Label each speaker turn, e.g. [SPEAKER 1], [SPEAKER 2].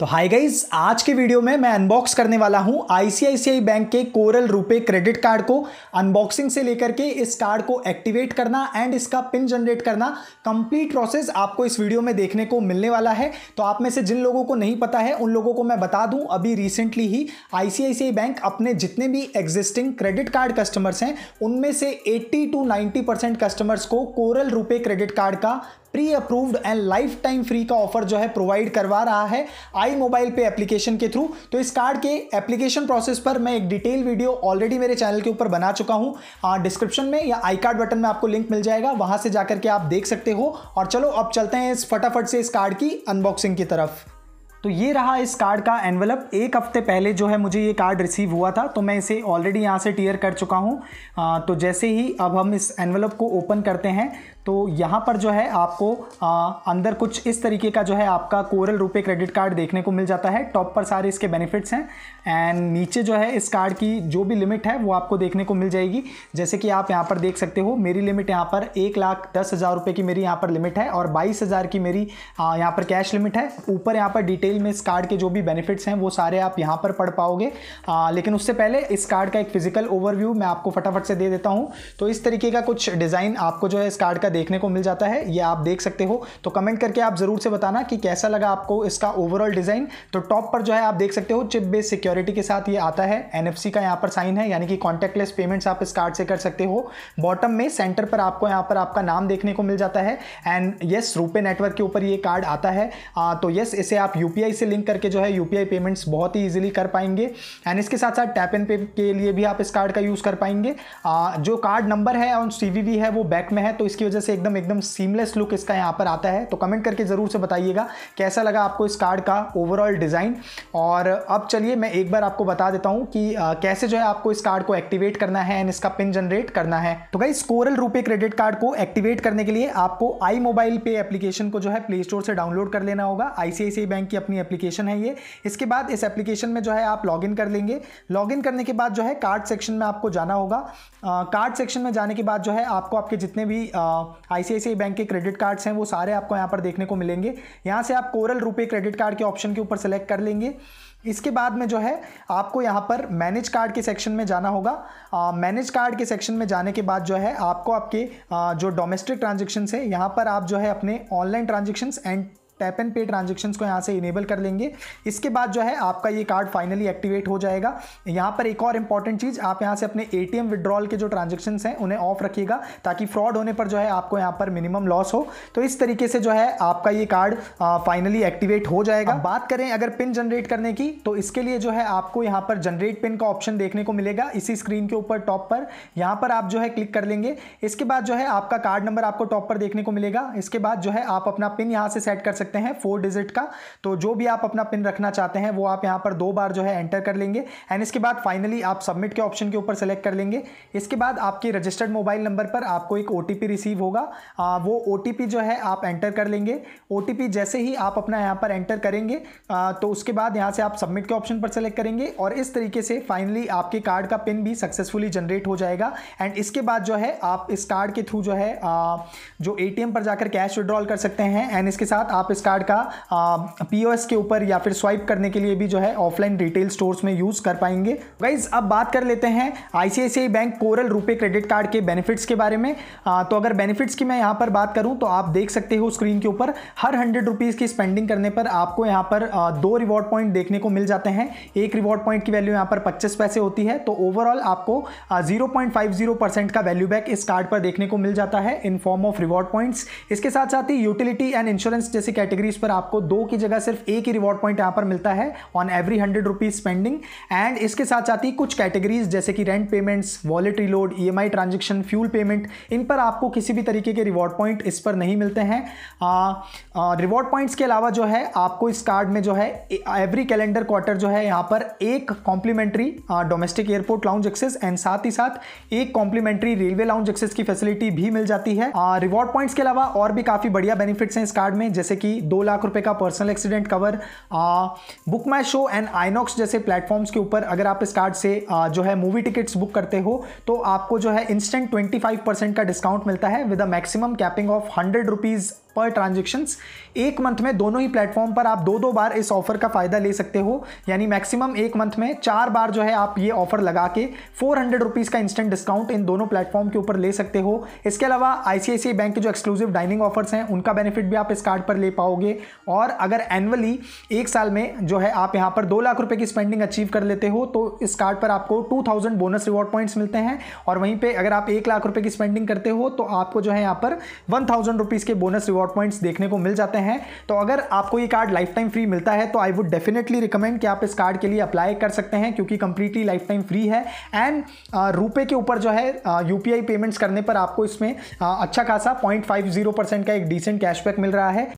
[SPEAKER 1] तो hi guys आज के वीडियो में मैं अनबॉक्स करने वाला हूं आईसीआईसीआई बैंक के कोरल रुपए क्रेडिट कार्ड को अनबॉक्सिंग से लेकर के इस कार्ड को एक्टिवेट करना एंड इसका पिन जनरेट करना कंप्लीट प्रोसेस आपको इस वीडियो में देखने को मिलने वाला है तो आप में से जिन लोगों को नहीं पता है उन लोगों को मैं बता दूं अभी रिसेंटली ही आई बैंक अपने जितने भी एग्जिस्टिंग क्रेडिट कार्ड कस्टमर्स हैं उनमें से एट्टी टू नाइन्टी कस्टमर्स को कोरल रुपये क्रेडिट कार्ड का pre approved and life time free का ऑफर जो है प्रोवाइड करवा रहा है आई मोबाइल पे एप्लीकेशन के थ्रू तो इस कार्ड के एप्लीकेशन प्रोसेस पर मैं एक डिटेल वीडियो ऑलरेडी मेरे चैनल के ऊपर बना चुका हूँ डिस्क्रिप्शन हाँ, में या आई कार्ड बटन में आपको लिंक मिल जाएगा वहाँ से जाकर के आप देख सकते हो और चलो अब चलते हैं इस फटाफट से इस कार्ड की अनबॉक्सिंग की तरफ तो ये रहा इस कार्ड का एनवलप एक हफ्ते पहले जो है मुझे ये कार्ड रिसीव हुआ था तो मैं इसे ऑलरेडी यहाँ से टीयर कर चुका हूँ तो जैसे ही अब हम इस एनवलप को ओपन करते हैं तो यहाँ पर जो है आपको आ, अंदर कुछ इस तरीके का जो है आपका कोरल रुपए क्रेडिट कार्ड देखने को मिल जाता है टॉप पर सारे इसके बेनिफिट्स हैं एंड नीचे जो है इस कार्ड की जो भी लिमिट है वो आपको देखने को मिल जाएगी जैसे कि आप यहाँ पर देख सकते हो मेरी लिमिट यहाँ पर एक लाख दस हज़ार रुपये की मेरी यहाँ पर लिमिट है और बाईस हज़ार की मेरी यहाँ पर कैश लिमिट है ऊपर यहाँ पर डिटेल डिटेल में इस कार्ड के जो भी बेनिफिट्स हैं वो सारे आप यहाँ पर पढ़ पाओगे आ, लेकिन उससे पहले इस कार्ड का एक फिजिकल ओवरव्यू मैं आपको फटाफट से दे देता हूँ तो इस तरीके का कुछ डिज़ाइन आपको जो है इस कार्ड का देखने को मिल जाता है ये आप देख सकते हो तो कमेंट करके आप ज़रूर से बताना कि कैसा लगा आपको इसका ओवरऑल डिज़ाइन तो टॉप पर जो है आप देख सकते हो चिप बेस सिक्योरिटी के साथ ये आता है एन का यहाँ पर साइन है यानी कि कॉन्टैक्टलेस पेमेंट्स आप इस कार्ड से कर सकते हो बॉटम में सेंटर पर आपको यहाँ पर आपका नाम देखने को मिल जाता है एंड यस रूपे नेटवर्क के ऊपर ये कार्ड आता है तो यस इसे आप यू यूपीआई से लिंक करके जो है यूपीआई पेमेंट्स बहुत ही ईजिली कर पाएंगे एंड इसके साथ साथ टैप एंड पे के लिए भी आप इस कार्ड का यूज़ कर पाएंगे आ, जो कार्ड नंबर है और सी है वो बैक में है तो इसकी वजह से एकदम एकदम सीमलेस लुक इसका यहाँ पर आता है तो कमेंट करके ज़रूर से बताइएगा कैसा लगा आपको इस कार्ड का ओवरऑल डिज़ाइन और अब चलिए मैं एक बार आपको बता देता हूँ कि आ, कैसे जो है आपको इस कार्ड को एक्टिवेट करना है एंड इसका पिन जनरेट करना है तो भाई स्कोरल रूपे क्रेडिट कार्ड को एक्टिवेट करने के लिए आपको आई मोबाइल पे एप्लीकेशन को जो है प्ले स्टोर से डाउनलोड कर लेना होगा आईसीआईसीआई बैंक की अपनी अपनी एप्लीकेशन है ये इसके बाद इस एप्लीकेशन में जो है आप लॉगिन कर लेंगे लॉगिन करने के बाद जो है कार्ड सेक्शन में आपको जाना होगा कार्ड सेक्शन में जाने के बाद जो है आपको आपके जितने भी आई बैंक के क्रेडिट कार्ड्स हैं वो सारे आपको यहाँ पर देखने को मिलेंगे यहाँ से आप कोरल रुपये क्रेडिट कार्ड के ऑप्शन के ऊपर सेलेक्ट कर लेंगे इसके बाद में जो है आपको यहाँ पर मैनेज कार्ड के सेक्शन में जाना होगा मैनेज कार्ड के सेक्शन में जाने के बाद जो है आपको आपके आ, जो डोमेस्टिक ट्रांजेक्शन्स है यहाँ पर आप जो है अपने online transactions and tap and pay transactions को यहाँ से इनेबल कर लेंगे इसके बाद जो है आपका ये कार्ड फाइनली एक्टिवेट हो जाएगा यहाँ पर एक और इंपॉर्टेंट चीज़ आप यहाँ से अपने ए टी विड्रॉल के जो ट्रांजेक्शन हैं उन्हें ऑफ रखिएगा ताकि फ्रॉड होने पर जो है आपको यहाँ पर मिनिमम लॉस हो तो इस तरीके से जो है आपका ये कार्ड फाइनली एक्टिवेट हो जाएगा बात करें अगर पिन जनरेट करने की तो इसके लिए जो है आपको यहाँ पर जनरेट पिन का ऑप्शन देखने को मिलेगा इसी स्क्रीन के ऊपर टॉप पर यहाँ पर आप जो है क्लिक कर लेंगे इसके बाद जो है आपका कार्ड नंबर आपको टॉप पर देखने को मिलेगा इसके बाद जो है आप अपना पिन यहाँ से सेट कर सकते सकते हैं फोर डिजिट का तो जो भी आप अपना पिन रखना चाहते हैं वो आप यहाँ पर दो बार जो है एंटर कर लेंगे एंड इसके बाद फाइनली आप सबमिट के ऑप्शन के ऊपर सेलेक्ट कर लेंगे इसके बाद आपके रजिस्टर्ड मोबाइल नंबर पर आपको एक ओ रिसीव होगा आ, वो ओ जो है आप एंटर कर लेंगे ओ जैसे ही आप अपना यहाँ पर एंटर करेंगे आ, तो उसके बाद यहाँ से आप सबमिट के ऑप्शन पर सेलेक्ट करेंगे और इस तरीके से फाइनली आपके कार्ड का पिन भी सक्सेसफुली जनरेट हो जाएगा एंड इसके बाद जो है आप इस कार्ड के थ्रू जो है आ, जो ए पर जाकर कैश विड्रॉल कर सकते हैं एंड इसके साथ आप इस इस कार्ड का पी के ऊपर या फिर स्वाइप करने के लिए भी जो है ऑफलाइन रिटेल स्टोर्स में यूज़ कर पाएंगे गाइज अब बात कर लेते हैं ICICI bank Coral RuPay credit card के बेनिफिट्स के बारे में आ, तो अगर बेनिफिट्स की मैं यहाँ पर बात करूँ तो आप देख सकते हो स्क्रीन के ऊपर हर हंड्रेड रुपीज़ की स्पेंडिंग करने पर आपको यहाँ पर आ, दो रिवॉर्ड पॉइंट देखने को मिल जाते हैं एक रिवॉर्ड पॉइंट की वैल्यू यहाँ पर पच्चीस पैसे होती है तो ओवरऑल आपको जीरो का वैल्यू बैक इस कार्ड पर देखने को मिल जाता है in form of reward points इसके साथ साथ ही यूटिलिटी एंड इंश्योरेंस जैसे कैटेगरी कैटेगरीज पर आपको दो की जगह सिर्फ एक ही रिवॉर्ड पॉइंट यहाँ पर मिलता है on every hundred rupees spending and इसके साथ साथ ही कुछ कैटेगरीज जैसे कि rent payments wallet reload E M I transaction fuel payment इन पर आपको किसी भी तरीके के रिवॉर्ड पॉइंट इस पर नहीं मिलते हैं रिवॉर्ड पॉइंट्स के अलावा जो है आपको इस कार्ड में जो है एवरी कैलेंडर क्वार्टर जो है यहाँ पर एक complimentary domestic airport lounge access and साथ ही साथ एक कॉम्प्लीमेंट्री रेलवे लाउंज एक्सेस की फैसिलिटी भी मिल जाती है रिवॉर्ड पॉइंट्स के अलावा और भी काफ़ी बढ़िया बेनिफिट्स हैं इस कार्ड में जैसे कि दो लाख रुपए का personal accident cover BookMyShow and INOX जैसे प्लेटफॉर्म्स के ऊपर अगर आप इस कार्ड से आ, जो है मूवी टिकट्स बुक करते हो तो आपको जो है इंस्टेंट ट्वेंटी फाइव परसेंट का डिस्काउंट मिलता है with a maximum capping of hundred rupees per transactions एक मंथ में दोनों ही प्लेटफॉर्म पर आप दो दो बार इस ऑफर का फ़ायदा ले सकते हो यानी मैक्सिमम एक मंथ में चार बार जो है आप ये ऑफर लगा के फोर हंड्रेड रुपीज़ का इंस्टेंट डिस्काउंट इन दोनों प्लेटफॉर्म के ऊपर ले सकते हो इसके अलावा आई बैंक के जो एक्सक्लूसिव डाइनिंग ऑफर्स हैं उनका बेनिफिट भी आप इस कार्ड पर ले पाओगे और अगर एनुअली एक साल में जो है आप यहाँ पर दो लाख रुपये की स्पेंडिंग अचीव कर लेते हो तो इस कार्ड पर आपको two thousand bonus reward points मिलते हैं और वहीं पर अगर आप एक लाख रुपये की स्पेंडिंग करते हो तो आपको जो है यहाँ पर वन थाउजेंड रुपीज़ के बोनस रिवॉर्ड रिवॉर्ड पॉइंट्स देखने को मिल जाते हैं तो अगर आपको ये कार्ड लाइफ टाइम फ्री मिलता है तो आई वुड डेफिनेटली रिकमेंड कि आप इस कार्ड के लिए अप्लाई कर सकते हैं क्योंकि कंप्लीटली लाइफ टाइम फ्री है एंड uh, रुपए के ऊपर जो है यू uh, पेमेंट्स करने पर आपको इसमें uh, अच्छा खासा पॉइंट का एक डिसेंट कैशबैक मिल रहा है